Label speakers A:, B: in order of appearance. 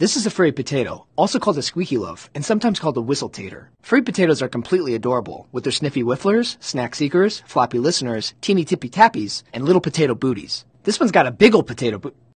A: This is a frayed potato, also called a squeaky loaf, and sometimes called a whistle tater. Frayed potatoes are completely adorable, with their sniffy whifflers, snack seekers, floppy listeners, teeny tippy tappies, and little potato booties. This one's got a big ol' potato boot.